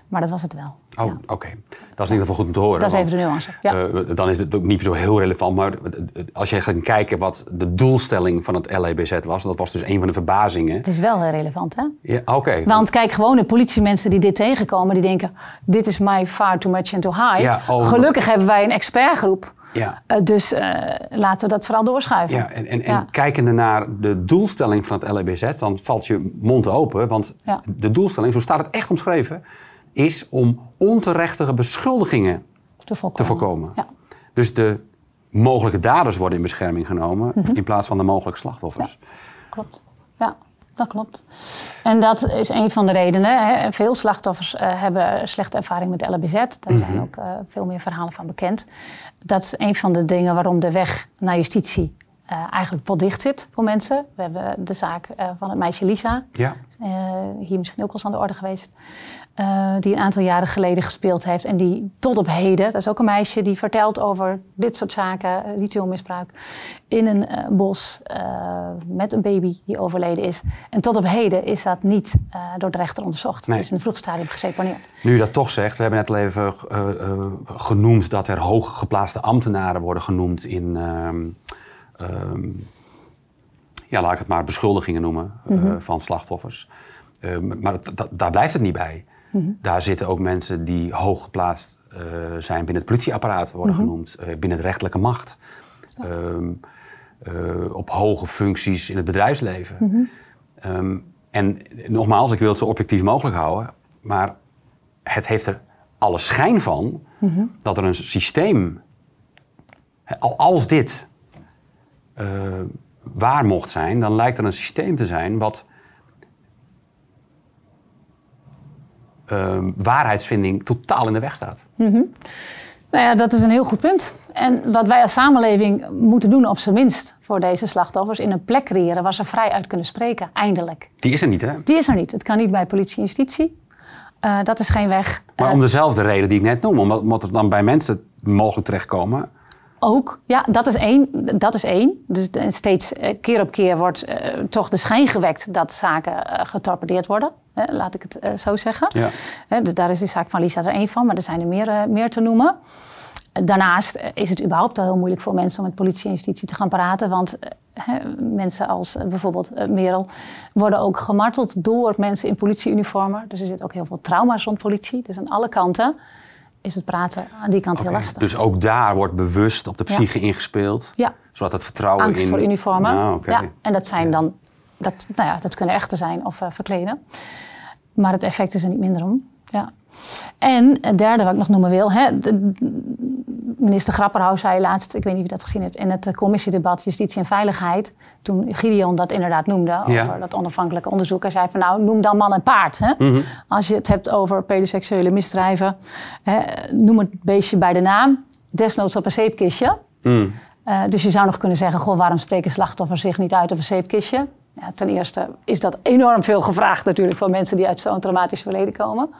Maar dat was het wel. Oh, oké. Dat is in ieder geval goed om te horen. Dat is even de nuance. Ja. Eh, dan is het ook niet zo heel relevant. Maar als je gaat kijken wat de doelstelling van het LEBZ was, dat was dus een van de verbazingen. Het is wel heel relevant, hè? Ja, oké. Want kijk, gewoon de politiemensen die dit tegenkomen, die denken: dit is my far too much and too high. Oh, Gelukkig hebben wij een expertgroep ja. Eh, dus eh, laten we dat vooral doorschuiven. Ja, en, en, en, kijkende naar de doelstelling van het LEBZ, dan valt je mond open. Want de doelstelling, zo staat het echt omschreven, is om onterechtige beschuldigingen te voorkomen. Ja. Dus de mogelijke daders worden in bescherming genomen mhm. in plaats van de mogelijke slachtoffers. klopt. Ja dat klopt. En dat is een van de redenen. Hè. Veel slachtoffers eh, hebben slechte ervaring met LBZ. Daar zijn mhm. ook eh, veel meer verhalen van bekend. Dat is een van de dingen waarom de weg naar justitie uh, eigenlijk dicht zit voor mensen. We hebben de zaak eh, van het meisje Lisa, ja. Eh, hier misschien ook al eens aan de orde geweest, die een aantal jaren geleden gespeeld heeft en die tot op heden, dat is ook een meisje die vertelt over dit soort zaken, ritueelmisbruik, in een bos met een baby die overleden is. En tot op heden is dat niet door de rechter onderzocht. Het is in een vroeg stadium geseponeerd. Nu je dat toch zegt, we hebben net al even genoemd dat er hooggeplaatste ambtenaren worden genoemd in ehm, Ehm, ja, laat ik het maar beschuldigingen noemen eh, mhm. van slachtoffers. Ehm, maar daar blijft het niet bij. Mhm. Daar zitten ook mensen die hooggeplaatst uh, zijn binnen het politieapparaat, worden mhm. genoemd, eh, binnen de rechterlijke macht, ehm, op hoge functies in het bedrijfsleven. en nogmaals, ik wil het zo objectief mogelijk houden, maar het heeft er alle schijn van dat er een systeem, als dit eh, waar mocht zijn, dan lijkt er een systeem te zijn wat eh, waarheidsvinding totaal in de weg staat. Mm Nou ja, dat is een heel goed punt. En wat wij als samenleving moeten doen, op zijn minst, voor deze slachtoffers, in een plek creëren waar ze vrij uit kunnen spreken, eindelijk. Die is er niet, hè? Die is er niet. Het kan niet bij politie en justitie. Eh, dat is geen weg. Maar om dezelfde reden die ik net noem, omdat, het er dan bij mensen mogelijk terechtkomen ook, ja, dat is één. Dat is één. Dus steeds eh, keer op keer wordt eh, toch de schijn gewekt dat zaken uh, getorpedeerd worden. laat ik het zo zeggen. Ja. daar is de zaak van Lisa er één van, maar er zijn er meer, meer te noemen. Daarnaast is het überhaupt al heel moeilijk voor mensen om met politie en justitie te gaan praten. Want mensen als bijvoorbeeld Merel worden ook gemarteld door mensen in politieuniformen. Dus er zit ook heel veel trauma's rond politie. Dus aan alle kanten is het praten aan die kant heel lastig. Dus ook daar wordt bewust op de psyche ingespeeld? Ja. Zodat het vertrouwen Angst in... voor uniformen. Nou, ah, okay. Ja, en dat zijn dan... Dat, nou ja, dat kunnen echte zijn of eh, verkleden. Maar het effect is er niet minder om. Ja. En het derde wat ik nog noemen wil, hè, minister Grapperhaus zei laatst, ik weet niet wie dat gezien hebt, in het commissiedebat Justitie en Veiligheid, toen Gideon dat inderdaad noemde, over dat onafhankelijke onderzoek, hij zei van nou, noem dan man en paard. Hè? Mhm. Als je het hebt over pedoseksuele misdrijven, hè, noem het beestje bij de naam, desnoods op een zeepkistje. Mm. Eh, dus je zou nog kunnen zeggen, goh, waarom spreken slachtoffers zich niet uit op een zeepkistje? ten eerste is dat enorm veel gevraagd natuurlijk van mensen die uit zo'n traumatisch verleden komen.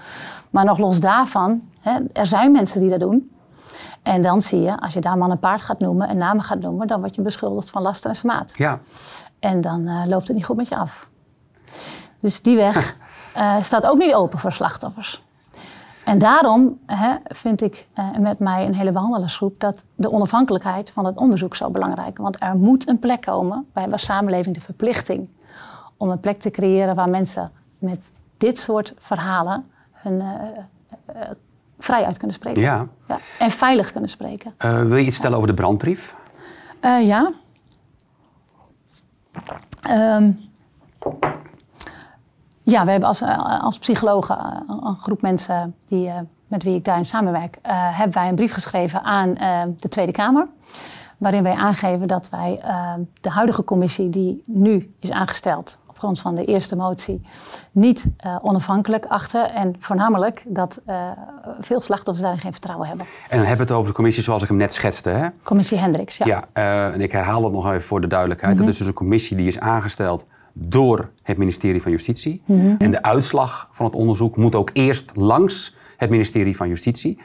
Maar nog los daarvan, hè, er zijn mensen die dat doen. En dan zie je, als je daar man en paard gaat noemen en namen gaat noemen, dan word je beschuldigd van laster en smaad. Ja. En dan eh, loopt het niet goed met je af. Dus die weg eh, staat ook niet open voor slachtoffers. En daarom hè, vind ik eh, met mij een hele behandelersgroep dat de onafhankelijkheid van het onderzoek zo belangrijk. is. Want er moet een plek komen. Wij hebben als samenleving de verplichting om een plek te creëren waar mensen met dit soort verhalen hun uh, vrij uit kunnen spreken. Ja. ja. En veilig kunnen spreken. Eh, wil je iets vertellen over de brandbrief? Eh, ja. Um, ja, we hebben als, eh, als psychologen eh, een groep mensen die, eh, met wie ik daarin samenwerk, hebben wij een brief geschreven aan de Tweede Kamer. Waarin wij aangeven dat wij de huidige commissie die nu is aangesteld op grond van de eerste motie niet onafhankelijk achten. En voornamelijk dat veel slachtoffers daarin geen vertrouwen hebben. En dan hebben we het over de commissie zoals ik hem net schetste. Hè? Commissie Hendricks, ja. Ja, en ik herhaal het nog even voor de duidelijkheid. Dat mhm. is dus een commissie die is aangesteld door het ministerie van Justitie. Mhm. En de uitslag van het onderzoek moet ook eerst langs het ministerie van Justitie.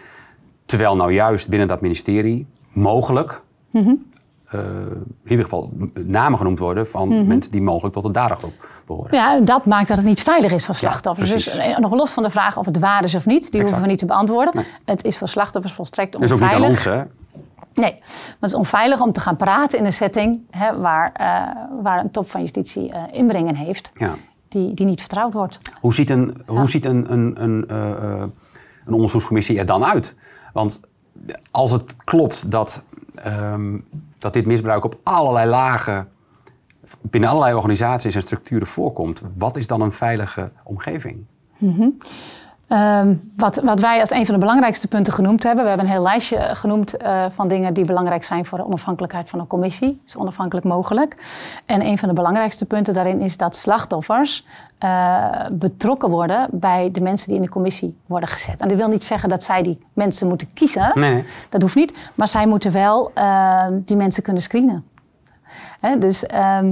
Terwijl nou juist binnen dat ministerie mogelijk mhm. eh, in ieder geval namen genoemd worden van mhm. mensen die mogelijk tot de dadergroep behoren. Ja, dat maakt dat het niet veilig is voor slachtoffers. Ja, dus eh, nog los van de vraag of het waar is of niet, die hoeven we niet te beantwoorden. Het is voor slachtoffers volstrekt onveilig. is ook niet aan hè? Nee, want het is onveilig om te gaan praten in een setting hè, waar, eh, waar een top van justitie uh, inbrengen heeft, die, die niet vertrouwd wordt. Hoe ziet een, hoe ziet een, een, een, eh, een onderzoekscommissie er dan uit? Want als het klopt dat, ehm, dat dit misbruik op allerlei lagen binnen allerlei organisaties en structuren voorkomt, wat is dan een veilige omgeving? Mhm. Ehm, wat, wat, wij als een van de belangrijkste punten genoemd hebben, we hebben een heel lijstje genoemd eh, van dingen die belangrijk zijn voor de onafhankelijkheid van een commissie, zo onafhankelijk mogelijk. En een van de belangrijkste punten daarin is dat slachtoffers eh, betrokken worden bij de mensen die in de commissie worden gezet. En dat wil niet zeggen dat zij die mensen moeten kiezen, nee. dat hoeft niet, maar zij moeten wel ehm, die mensen kunnen screenen. Hè? dus ehm,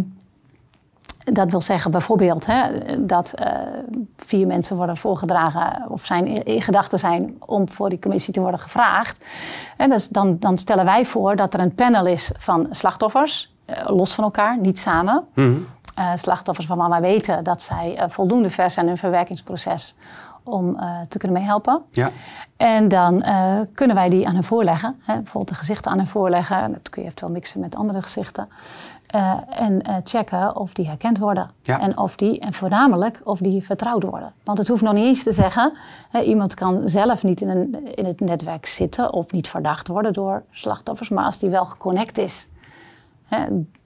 dat wil zeggen bijvoorbeeld hè, dat eh, vier mensen worden voorgedragen of zijn in gedachten zijn om voor die commissie te worden gevraagd. En dus dan, dan stellen wij voor dat er een panel is van slachtoffers, eh, los van elkaar, niet samen. Mhm. Eh, slachtoffers van mama weten dat zij voldoende vers zijn in hun verwerkingsproces om te kunnen meehelpen. Ja. En dan kunnen wij die aan hen voorleggen. Hè? Bijvoorbeeld de gezichten aan hen voorleggen. Dat kun je eventueel mixen met andere gezichten. Eh, en eh, checken of die herkend worden. En, of die, en voornamelijk of die vertrouwd worden. Want het hoeft nog niet eens te zeggen, iemand kan zelf niet in, een, in het netwerk zitten of niet verdacht worden door slachtoffers, maar als die wel geconnect is.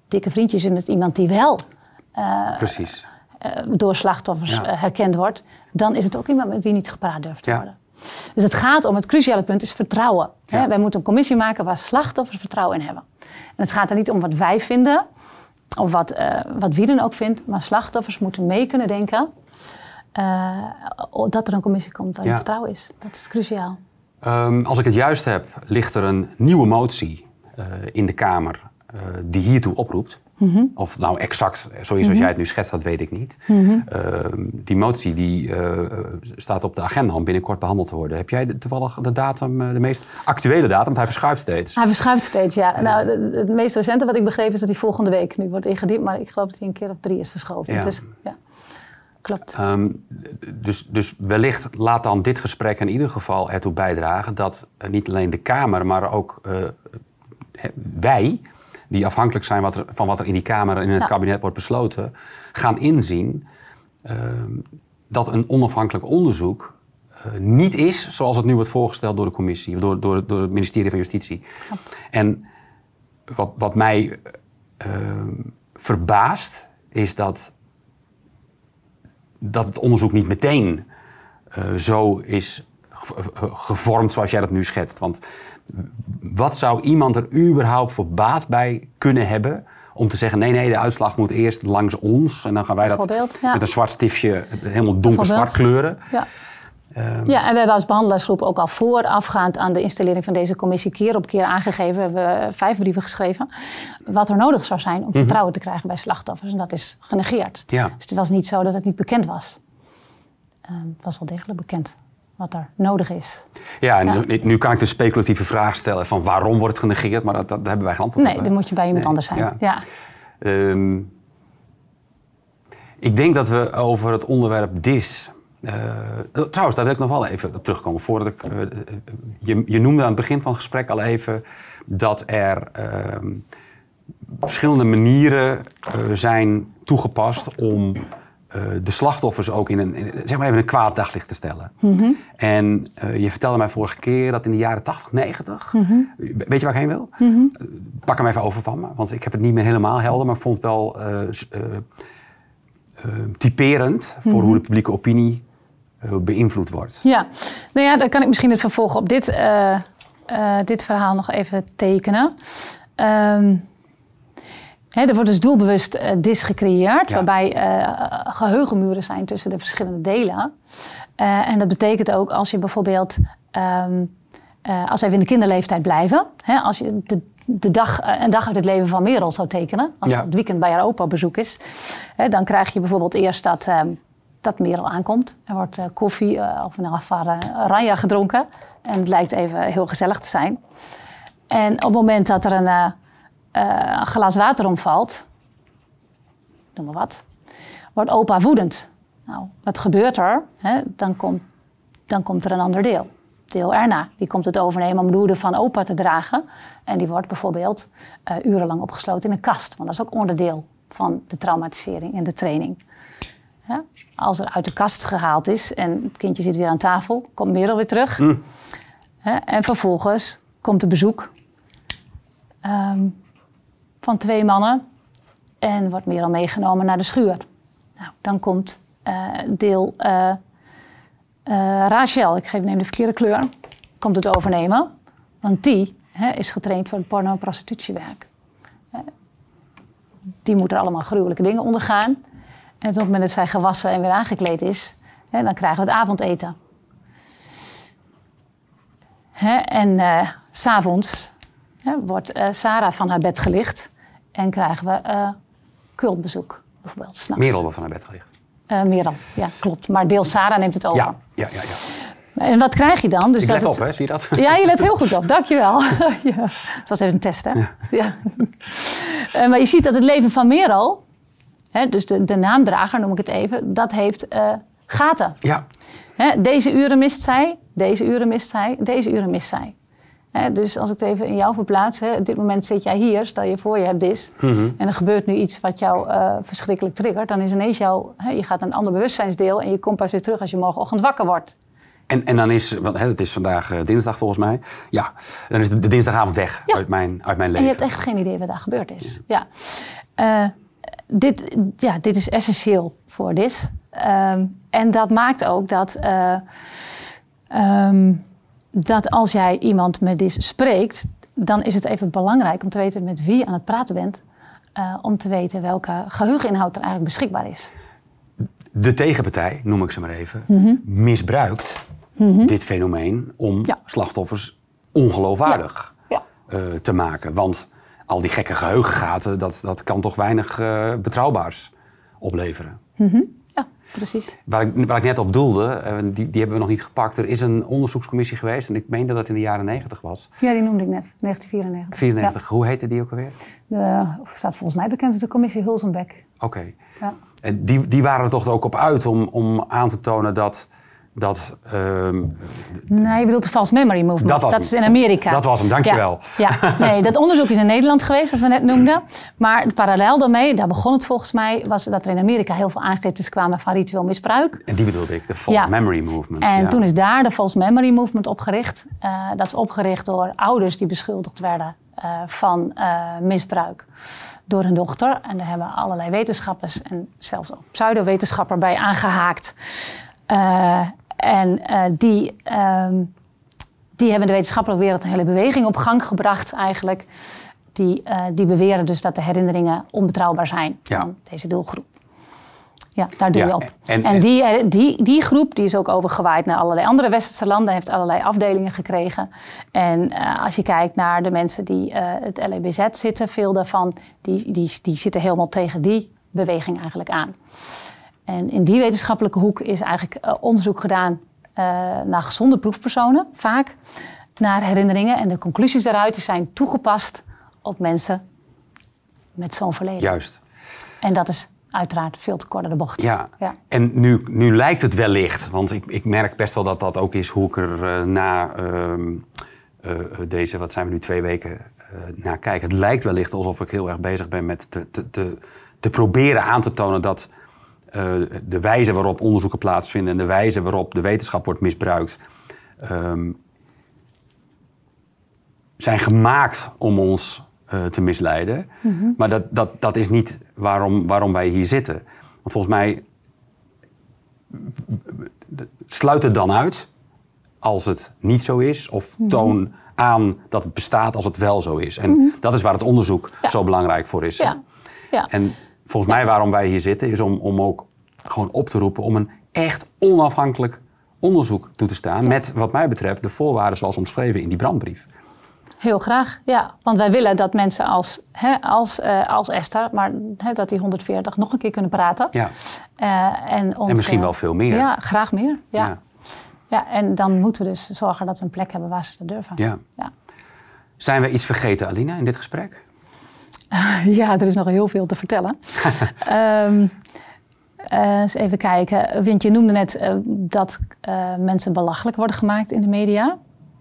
dikke vriendjes met iemand die wel eh, Precies. door slachtoffers herkend wordt, dan is het ook iemand met wie niet gepraat durft te worden. Dus het gaat om het cruciale punt is vertrouwen. Wij moeten een commissie maken waar slachtoffers vertrouwen in hebben. En het gaat er niet om wat wij vinden of wat, uh, wat wie dan ook vindt, maar slachtoffers moeten mee kunnen denken eh, dat er een commissie komt waar ja. vertrouwen is. Dat is cruciaal. Ehm, als ik het juist heb, ligt er een nieuwe motie eh, in de Kamer die hiertoe oproept. Mhm. Of nou exact, zoals mhm. jij het nu schetst, dat weet ik niet. Mhm. Ehm, die motie die, eh, staat op de agenda om binnenkort behandeld te worden. Heb jij toevallig de datum, eh, de meest actuele datum? Want hij verschuift steeds. Hij verschuift steeds, ja. Nou, het meest recente wat ik begreep is dat hij volgende week nu wordt ingediend. Maar ik geloof dat hij een keer op drie is verschoven. Ja. Dus, ja. Klopt. Ehm, dus, dus wellicht laat dan dit gesprek in ieder geval ertoe bijdragen dat eh, niet alleen de Kamer, maar ook wij die afhankelijk zijn wat van wat er in die Kamer en in het kabinet wordt besloten, gaan inzien ehm, dat een onafhankelijk onderzoek eh, niet is zoals het nu wordt voorgesteld door de commissie, of door, door, door het ministerie van Justitie. Ja. En wat, wat mij ehm, verbaast, is dat, dat het onderzoek niet meteen eh, zo is gevormd zoals jij dat nu schetst. Want wat zou iemand er überhaupt voor baat bij kunnen hebben om te zeggen: nee, nee, de uitslag moet eerst langs ons. En dan gaan wij dat met een zwart stiftje helemaal donker zwart kleuren. Ja. Ehm, ja, en we hebben als behandelaarsgroep ook al voorafgaand aan de installering van deze commissie keer op keer aangegeven. We hebben vijf brieven geschreven. Wat er nodig zou zijn om mhm. vertrouwen te krijgen bij slachtoffers. En dat is genegeerd. Dus het was niet zo dat het niet bekend was. Ehm, het was wel degelijk bekend wat er nodig is. Ja, en Nu, kan ik de speculatieve vraag stellen van waarom wordt het genegeerd, maar dat, dat hebben wij geen antwoord nee, op. Nee, dan moet je bij iemand anders zijn. Ja. Ehm, ik denk dat we over het onderwerp DIS. Eh, eh, trouwens, daar wil ik nog wel even op terugkomen. Voordat eh, je, je, noemde aan het begin van het gesprek al even dat er ehm, verschillende manieren zijn toegepast om eh, de slachtoffers ook in een, zeg maar even een kwaad daglicht te stellen. Mhm. En eh, je vertelde mij vorige keer dat in de jaren 80, 90, mhm. weet je waar ik heen wil? Mm -hmm. pak hem even over van me, want ik heb het niet meer helemaal helder, maar ik vond het wel uh, typerend voor mhm. hoe de publieke opinie beïnvloed wordt. Ja, nou ja, dan kan ik misschien het vervolg op dit, dit verhaal nog even tekenen. Um, er wordt dus doelbewust uh, dis gecreëerd, waarbij eh, geheugenmuren zijn tussen de verschillende delen. Eh, en dat betekent ook als je bijvoorbeeld, ehm, als we even in de kinderleeftijd blijven, als je de, de dag, een dag uit het leven van Merel zou tekenen, als ja. het weekend bij haar opa op bezoek is, dan krijg je bijvoorbeeld eerst dat, um, dat Merel aankomt. Er wordt koffie of een elk geval ranja gedronken en het lijkt even heel gezellig te zijn. En op het moment dat er een eh, een glas water omvalt, noem maar wat, wordt opa woedend. Nou, wat gebeurt er? Hè? Dan, komt, dan komt er een ander deel. Deel erna. Die komt het overnemen om de woede van opa te dragen. En die wordt bijvoorbeeld eh, urenlang opgesloten in een kast. Want dat is ook onderdeel van de traumatisering en de training. Als er uit de kast gehaald is en het kindje zit weer aan tafel, komt Merel weer terug. Mm. En vervolgens komt de bezoek. Ehm, van twee mannen en wordt meer dan meegenomen naar de schuur. Nou, dan komt eh, deel uh, Rachel, ik geef, neem de verkeerde kleur, komt het overnemen. Want die hè, is getraind voor het porno- en prostitutiewerk. die moet er allemaal gruwelijke dingen ondergaan. En op het moment dat zij gewassen en weer aangekleed is, hè, dan krijgen we het avondeten. Hè, en s s'avonds wordt uh, Sarah van haar bed gelicht en krijgen we uh, cultbezoek bijvoorbeeld. S'nachts. Merel wordt van haar bed gelicht. Uh, eh, Merel, ja, klopt. Maar deel Sarah neemt het over. Ja, ja, ja. ja. En wat krijg je dan? Dus let het... op, hè? zie je dat? Ja, je let heel goed op, dankjewel. ja. Het was even een test, hè? Ja. maar je ziet dat het leven van Merel, hè, dus de, de naamdrager noem ik het even, dat heeft gaten. Ja. Hè, deze uren mist zij, deze uren mist zij, deze uren mist zij dus als ik het even in jou verplaats, op dit moment zit jij hier, stel je voor je hebt dit mhm. en er gebeurt nu iets wat jou eh, verschrikkelijk triggert, dan is ineens jouw, je gaat naar een ander bewustzijnsdeel en je komt pas weer terug als je morgenochtend wakker wordt. En, en dan is, want het is vandaag eh, dinsdag volgens mij, ja, dan is de, dinsdagavond weg uit, mijn, uit mijn leven. je hebt echt geen idee wat daar gebeurd is. Ja. Eh, dit, ja, dit is essentieel voor dit. Ehm, en dat maakt ook dat. Ehm, dat als jij iemand met dit spreekt, dan is het even belangrijk om te weten met wie je aan het praten bent. Eh, om te weten welke geheugeninhoud er eigenlijk beschikbaar is. De tegenpartij, noem ik ze maar even, mhm. misbruikt mhm. dit fenomeen om slachtoffers ongeloofwaardig ja. Eh, te maken. Want al die gekke geheugengaten, dat, dat kan toch weinig uh, betrouwbaars opleveren. Mm ja, precies. Waar ik, net op doelde, eh, die, die hebben we nog niet gepakt. Er is een onderzoekscommissie geweest en ik meen dat dat in de jaren 90 was. Ja, die noemde ik net, 1994. 94, hoe heette die ook alweer? De, staat volgens mij bekend als de commissie Hulsenbeck. Oké. Ja. En die, die waren er toch ook op uit om, om aan te tonen dat dat... Ehm, nee, je bedoelt de false memory movement. Dat, is in Amerika. Dat was hem, dankjewel. Ja, ja. nee, dat onderzoek is in Nederland geweest, dat we net noemden. Maar parallel daarmee, daar begon het volgens mij, was dat er in Amerika heel veel aangiftes kwamen van ritueel misbruik. En die bedoelde ik, de false memory movement. En toen is daar de false memory movement opgericht. Uh, dat is opgericht door ouders die beschuldigd werden eh, van eh, misbruik door hun dochter. En daar hebben allerlei wetenschappers en zelfs ook bij aangehaakt. En eh, die, um, die hebben de wetenschappelijke wereld een hele beweging op gang gebracht eigenlijk. Die, eh, die beweren dus dat de herinneringen onbetrouwbaar zijn van deze doelgroep. Ja, daar doe je op. En, die, eh, die, die groep die is ook overgewaaid naar allerlei andere westerse landen, heeft allerlei afdelingen gekregen. En als je kijkt naar de mensen die het LEBZ zitten, veel daarvan, die, die, die zitten helemaal tegen die beweging eigenlijk aan. En in die wetenschappelijke hoek is eigenlijk eh, onderzoek gedaan eh, naar gezonde proefpersonen, vaak naar herinneringen. En de conclusies daaruit zijn toegepast op mensen met zo'n verleden. Juist. En dat is uiteraard veel te kort de bocht. Ja, en nu, nu lijkt het wellicht, want ik, ik merk best wel dat dat ook is hoe ik er eh, na ehm, deze, wat zijn we nu, twee weken naar kijk. Het lijkt wellicht alsof ik heel erg bezig ben met te, te, te, te proberen aan te tonen dat eh, de wijze waarop onderzoeken plaatsvinden en de wijze waarop de wetenschap wordt misbruikt, ehm, zijn gemaakt om ons eh, te misleiden. Mhm. Maar dat, dat, dat is niet waarom, waarom wij hier zitten. Want volgens mij sluit het dan uit als het niet zo is, of mhm. toon aan dat het bestaat als het wel zo is. En mhm. dat is waar het onderzoek zo belangrijk voor is. Ja. ja. En volgens mij waarom wij hier zitten, is om, om ook gewoon op te roepen om een echt onafhankelijk onderzoek toe te staan. Met wat mij betreft de voorwaarden zoals omschreven in die brandbrief. Heel graag, ja. Want wij willen dat mensen als, hè, als, eh, als Esther, maar hè, dat die 140 nog een keer kunnen praten. Ja. Eh, en, ons, misschien wel veel meer. Ja, graag meer. Ja. ja. Ja. en dan moeten we dus zorgen dat we een plek hebben waar ze dat durven. Ja. ja. Zijn we iets vergeten, Alina, in dit gesprek? ja, er is nog heel veel te vertellen. um, eens even kijken. Wint, je noemde net eh, dat eh, mensen belachelijk worden gemaakt in de media.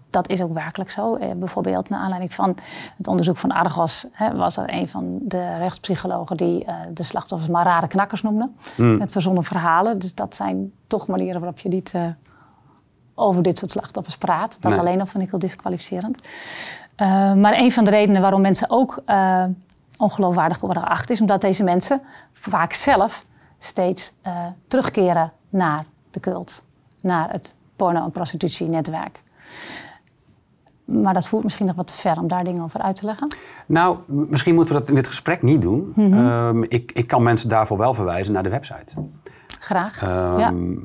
Dat is ook werkelijk zo. bijvoorbeeld naar aanleiding van het onderzoek van Argos... Hè, was er een van de rechtspsychologen die de slachtoffers maar rare knakkers noemde. Hmm. Met verzonnen verhalen. Dus dat zijn toch manieren waarop je niet over dit soort slachtoffers praat. Dat alleen al vind ik wel disqualificerend. maar een van de redenen waarom mensen ook ongeloofwaardig geacht is, omdat deze mensen vaak zelf steeds eh, terugkeren naar de cult, naar het porno- en prostitutienetwerk. Maar dat voert misschien nog wat te ver om daar dingen over uit te leggen. Nou, misschien moeten we dat in dit gesprek niet doen. Mhm. Ehm, ik, ik kan mensen daarvoor wel verwijzen naar de website. Graag. Um, ehm,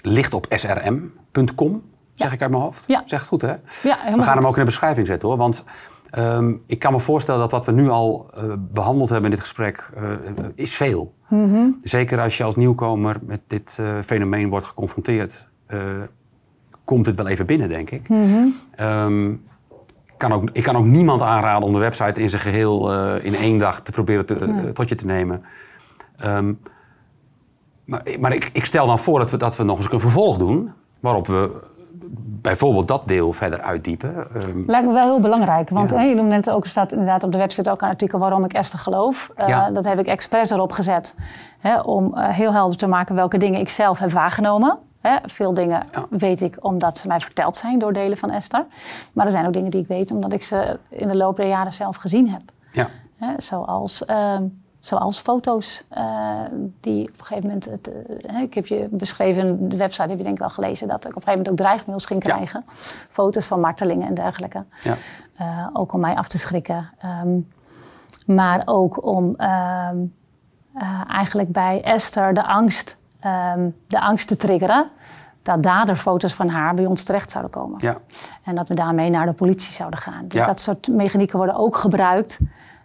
Ligt op srm.com, zeg ik uit mijn hoofd. Ja. Zeg het goed, hè? Ja, We gaan hem ook in de beschrijving zetten, hoor. Want Ehm, ik kan me voorstellen dat wat we nu al eh, behandeld hebben in dit gesprek uh, is veel. Mhm. Zeker als je als nieuwkomer met dit fenomeen wordt geconfronteerd, komt het wel even binnen, denk ik. Mhm. Ehm, kan ook, ik kan ook niemand aanraden om de website in zijn geheel in één dag te proberen te, tot je te nemen. Ehm, maar, maar ik, ik, stel dan voor dat we, dat we nog eens een vervolg doen, waarop we bijvoorbeeld dat deel verder uitdiepen. Ehm, Lijkt me wel heel belangrijk. Want ja. je noemde net ook, staat inderdaad op de website ook een artikel waarom ik Esther geloof. Eh, dat heb ik expres erop gezet. Hè, om eh, heel helder te maken welke dingen ik zelf heb waargenomen. Hè, veel dingen weet ik omdat ze mij verteld zijn door delen van Esther. Maar er zijn ook dingen die ik weet omdat ik ze in de loop der jaren zelf gezien heb. Ja. Hè, zoals... Ehm, Zoals foto's eh, die op een gegeven moment... Het, eh, ik heb je beschreven, de website heb je denk ik wel gelezen... dat ik op een gegeven moment ook dreigmails ging krijgen. Foto's van martelingen en dergelijke. Ja. Eh, ook om mij af te schrikken. Ehm, maar ook om ehm, eigenlijk bij Esther de angst, ehm, de angst te triggeren... dat daar foto's van haar bij ons terecht zouden komen. Ja. En dat we daarmee naar de politie zouden gaan. Dus dat soort mechanieken worden ook gebruikt...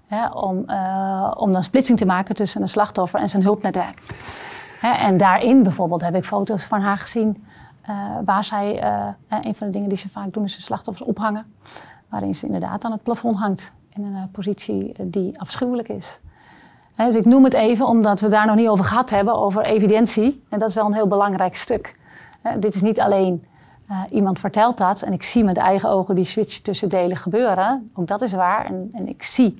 Hè, om, eh, om dan splitsing te maken tussen een slachtoffer en zijn hulpnetwerk. Hè, en daarin bijvoorbeeld heb ik foto's van haar gezien eh, waar zij, eh, een van de dingen die ze vaak doen, is de slachtoffers ophangen. Waarin ze inderdaad aan het plafond hangt in een positie die afschuwelijk is. dus ik noem het even omdat we daar nog niet over gehad hebben, over evidentie. En dat is wel een heel belangrijk stuk. dit is niet alleen iemand vertelt dat en ik zie met eigen ogen die switch tussen delen gebeuren. Ook dat is waar. En, en ik zie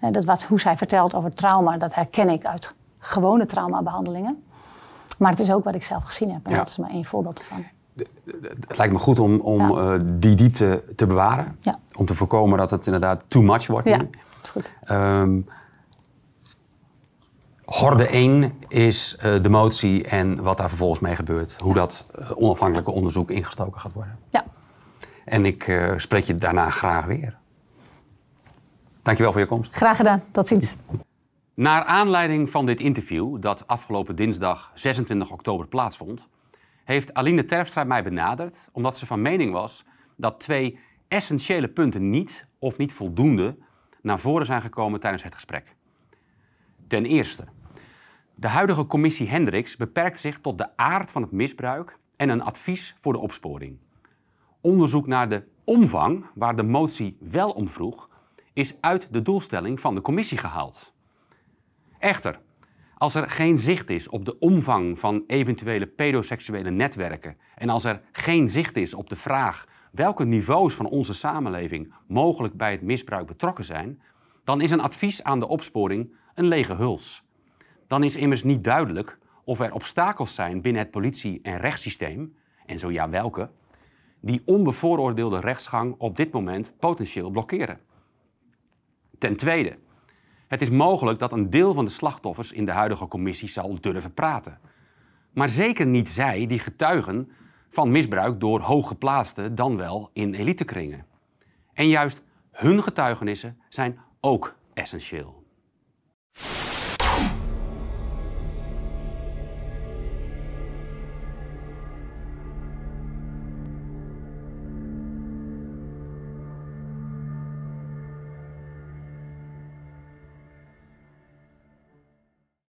dat wat, hoe zij vertelt over trauma, dat herken ik uit gewone traumabehandelingen. Maar het is ook wat ik zelf gezien heb. En dat is maar één voorbeeld ervan. Het lijkt me goed om, om eh, die diepte te bewaren. Om te voorkomen dat het inderdaad too much wordt. Ja, dat is goed. Um, horde één is eh, de motie en wat daar vervolgens mee gebeurt. Hoe dat eh, onafhankelijke onderzoek ingestoken gaat worden. Ja. En ik spreek je daarna graag weer. Dankjewel voor je komst. Graag gedaan. Tot ziens. Naar aanleiding van dit interview, dat afgelopen dinsdag 26 oktober plaatsvond, heeft Aline Terpstra mij benaderd omdat ze van mening was dat twee essentiële punten niet of niet voldoende naar voren zijn gekomen tijdens het gesprek. Ten eerste, de huidige commissie Hendricks beperkt zich tot de aard van het misbruik en een advies voor de opsporing. Onderzoek naar de omvang, waar de motie wel om vroeg, is uit de doelstelling van de commissie gehaald. Echter, als er geen zicht is op de omvang van eventuele pedoseksuele netwerken en als er geen zicht is op de vraag welke niveaus van onze samenleving mogelijk bij het misbruik betrokken zijn, dan is een advies aan de opsporing een lege huls. Dan is immers niet duidelijk of er obstakels zijn binnen het politie- en rechtssysteem, en zo ja welke, die onbevooroordeelde rechtsgang op dit moment potentieel blokkeren. Ten tweede, het is mogelijk dat een deel van de slachtoffers in de huidige commissie zal durven praten. Maar zeker niet zij die getuigen van misbruik door hooggeplaatsten dan wel in elitekringen. En juist hun getuigenissen zijn ook essentieel.